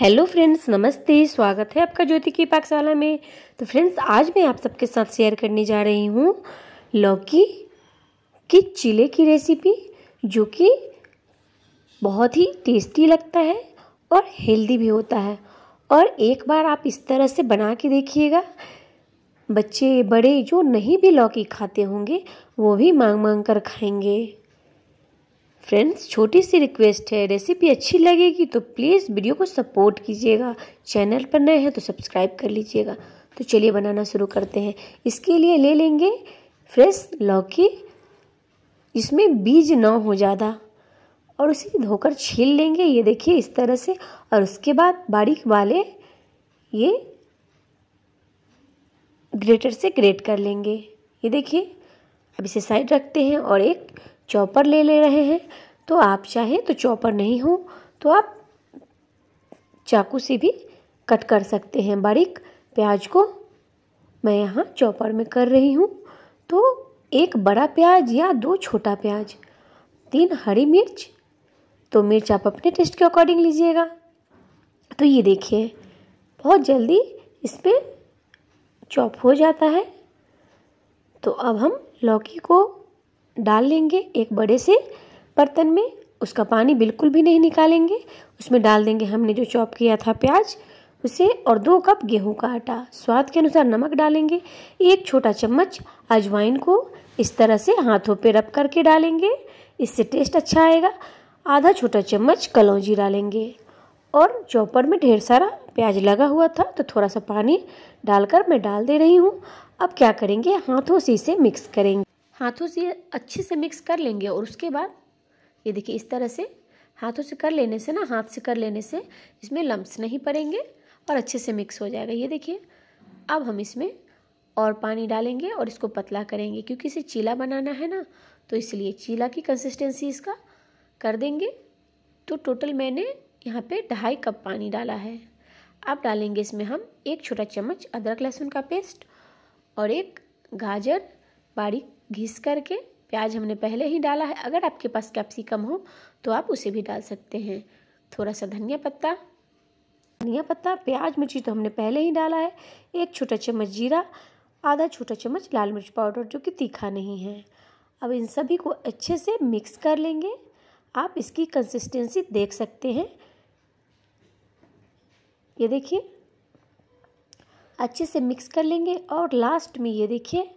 hello friends नमस्ते स्वागत है आपका ज्योति की पाकशाला में तो फ्रेंड्स आज मैं आप सबके साथ शेयर करने जा रही हूँ लौकी की चिले की रेसिपी जो कि बहुत ही टेस्टी लगता है और हेल्दी भी होता है और एक बार आप इस तरह से बना के देखिएगा बच्चे बड़े जो नहीं भी लौकी खाते होंगे वो भी मांग मांग कर खाएंगे फ्रेंड्स छोटी सी रिक्वेस्ट है रेसिपी अच्छी लगेगी तो प्लीज़ वीडियो को सपोर्ट कीजिएगा चैनल पर नए हैं तो सब्सक्राइब कर लीजिएगा तो चलिए बनाना शुरू करते हैं इसके लिए ले लेंगे फ्रेश लौकी इसमें बीज ना हो ज़्यादा और उसे धोकर छील लेंगे ये देखिए इस तरह से और उसके बाद बारीक वाले ये ग्रेटर से ग्रेट कर लेंगे ये देखिए अब इसे साइड रखते हैं और एक चॉपर ले ले रहे हैं तो आप चाहें तो चॉपर नहीं हो तो आप चाकू से भी कट कर सकते हैं बारीक प्याज को मैं यहाँ चॉपर में कर रही हूँ तो एक बड़ा प्याज या दो छोटा प्याज तीन हरी मिर्च तो मिर्च आप अपने टेस्ट के अकॉर्डिंग लीजिएगा तो ये देखिए बहुत जल्दी इस पर चॉप हो जाता है तो अब हम लौकी को डाल लेंगे एक बड़े से बर्तन में उसका पानी बिल्कुल भी नहीं निकालेंगे उसमें डाल देंगे हमने जो चॉप किया था प्याज उसे और दो कप गेहूं का आटा स्वाद के अनुसार नमक डालेंगे एक छोटा चम्मच अजवाइन को इस तरह से हाथों पे रब करके डालेंगे इससे टेस्ट अच्छा आएगा आधा छोटा चम्मच कलौजी डालेंगे और चॉपर में ढेर सारा प्याज लगा हुआ था तो थोड़ा सा पानी डालकर मैं डाल दे रही हूँ अब क्या करेंगे हाथों से इसे मिक्स करेंगे हाथों से अच्छे से मिक्स कर लेंगे और उसके बाद ये देखिए इस तरह से हाथों से कर लेने से ना हाथ से कर लेने से इसमें लम्ब्स नहीं पड़ेंगे और अच्छे से मिक्स हो जाएगा ये देखिए अब हम इसमें और पानी डालेंगे और इसको पतला करेंगे क्योंकि इसे चीला बनाना है ना तो इसलिए चीला की कंसिस्टेंसी इसका कर देंगे तो टोटल मैंने यहाँ पे ढाई कप पानी डाला है अब डालेंगे इसमें हम एक छोटा चम्मच अदरक लहसुन का पेस्ट और एक गाजर बारीक घिस करके प्याज हमने पहले ही डाला है अगर आपके पास कैप्सिकम हो तो आप उसे भी डाल सकते हैं थोड़ा सा धनिया पत्ता धनिया पत्ता प्याज मिर्ची तो हमने पहले ही डाला है एक छोटा चम्मच जीरा आधा छोटा चम्मच लाल मिर्च पाउडर जो कि तीखा नहीं है अब इन सभी को अच्छे से मिक्स कर लेंगे आप इसकी कंसिस्टेंसी देख सकते हैं ये देखिए अच्छे से मिक्स कर लेंगे और लास्ट में ये देखिए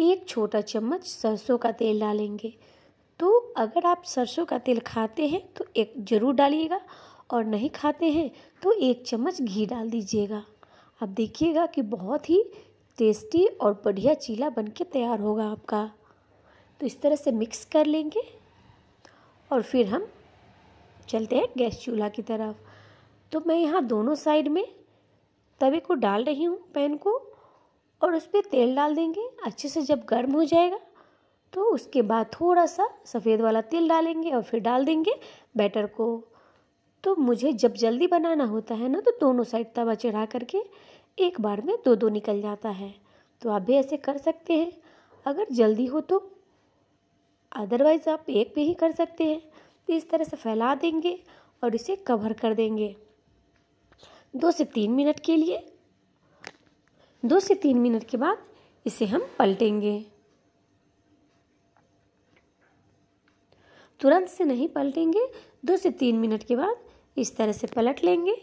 एक छोटा चम्मच सरसों का तेल डालेंगे तो अगर आप सरसों का तेल खाते हैं तो एक ज़रूर डालिएगा और नहीं खाते हैं तो एक चम्मच घी डाल दीजिएगा आप देखिएगा कि बहुत ही टेस्टी और बढ़िया चीला बन के तैयार होगा आपका तो इस तरह से मिक्स कर लेंगे और फिर हम चलते हैं गैस चूल्हा की तरफ तो मैं यहाँ दोनों साइड में तवे को डाल रही हूँ पैन को और उस पर तेल डाल देंगे अच्छे से जब गर्म हो जाएगा तो उसके बाद थोड़ा सा सफ़ेद वाला तेल डालेंगे और फिर डाल देंगे बैटर को तो मुझे जब जल्दी बनाना होता है ना तो दोनों साइड तवा चढ़ा करके एक बार में दो दो निकल जाता है तो आप भी ऐसे कर सकते हैं अगर जल्दी हो तो अदरवाइज़ आप एक पे ही कर सकते हैं तो इस तरह से फैला देंगे और इसे कवर कर देंगे दो से तीन मिनट के लिए दो से तीन मिनट के बाद इसे हम पलटेंगे तुरंत से नहीं पलटेंगे दो से तीन मिनट के बाद इस तरह से पलट लेंगे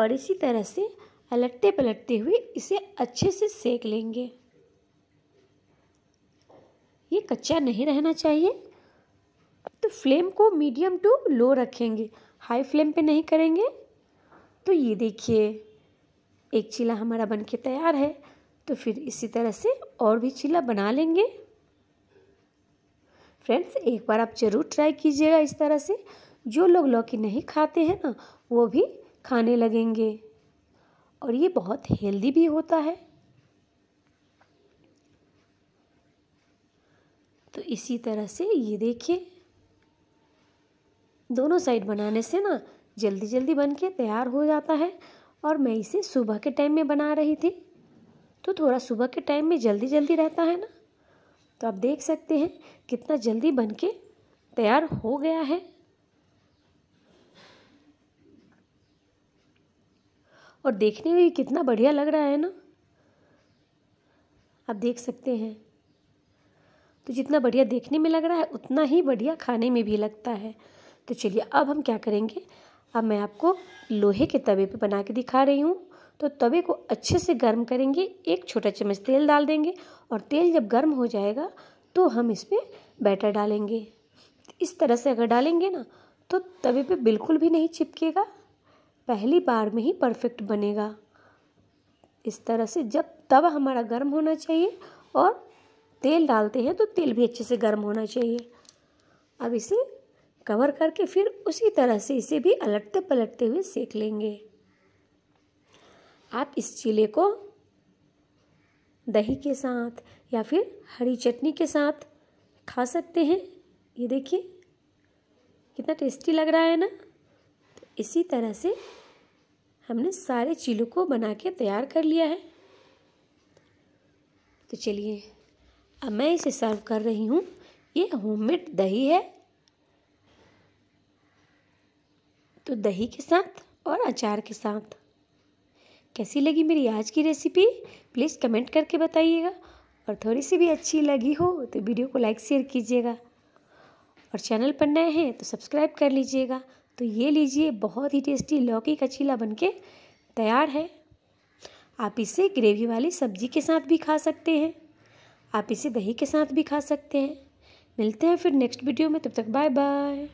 और इसी तरह से पलटते पलटते हुए इसे अच्छे से सेक लेंगे ये कच्चा नहीं रहना चाहिए तो फ्लेम को मीडियम टू लो रखेंगे हाई फ्लेम पे नहीं करेंगे तो ये देखिए एक चीला हमारा बन के तैयार है तो फिर इसी तरह से और भी चीला बना लेंगे फ्रेंड्स एक बार आप ज़रूर ट्राई कीजिएगा इस तरह से जो लोग लौकी नहीं खाते हैं ना वो भी खाने लगेंगे और ये बहुत हेल्दी भी होता है तो इसी तरह से ये देखिए दोनों साइड बनाने से ना जल्दी जल्दी बन के तैयार हो जाता है और मैं इसे सुबह के टाइम में बना रही थी तो थोड़ा सुबह के टाइम में जल्दी जल्दी रहता है ना तो आप देख सकते हैं कितना जल्दी बन के तैयार हो गया है और देखने में भी कितना बढ़िया लग रहा है ना आप देख सकते हैं तो जितना बढ़िया देखने में लग रहा है उतना ही बढ़िया खाने में भी लगता है तो चलिए अब हम क्या करेंगे अब मैं आपको लोहे के तवे पे बना के दिखा रही हूँ तो तवे को अच्छे से गर्म करेंगे एक छोटा चम्मच तेल डाल देंगे और तेल जब गर्म हो जाएगा तो हम इस पर बैटर डालेंगे इस तरह से अगर डालेंगे ना तो तवे पे बिल्कुल भी नहीं चिपकेगा पहली बार में ही परफेक्ट बनेगा इस तरह से जब तवा हमारा गर्म होना चाहिए और तेल डालते हैं तो तेल भी अच्छे से गर्म होना चाहिए अब इसे कवर करके फिर उसी तरह से इसे भी अलटते पलटते हुए सेक लेंगे आप इस चिले को दही के साथ या फिर हरी चटनी के साथ खा सकते हैं ये देखिए कितना टेस्टी लग रहा है ना तो इसी तरह से हमने सारे चिलों को बना के तैयार कर लिया है तो चलिए अब मैं इसे सर्व कर रही हूँ ये होममेड दही है तो दही के साथ और अचार के साथ कैसी लगी मेरी आज की रेसिपी प्लीज़ कमेंट करके बताइएगा और थोड़ी सी भी अच्छी लगी हो तो वीडियो को लाइक शेयर कीजिएगा और चैनल पर नए हैं तो सब्सक्राइब कर लीजिएगा तो ये लीजिए बहुत ही टेस्टी लौकी का चीला के तैयार है आप इसे ग्रेवी वाली सब्जी के साथ भी खा सकते हैं आप इसे दही के साथ भी खा सकते हैं मिलते हैं फिर नेक्स्ट वीडियो में तब तक बाय बाय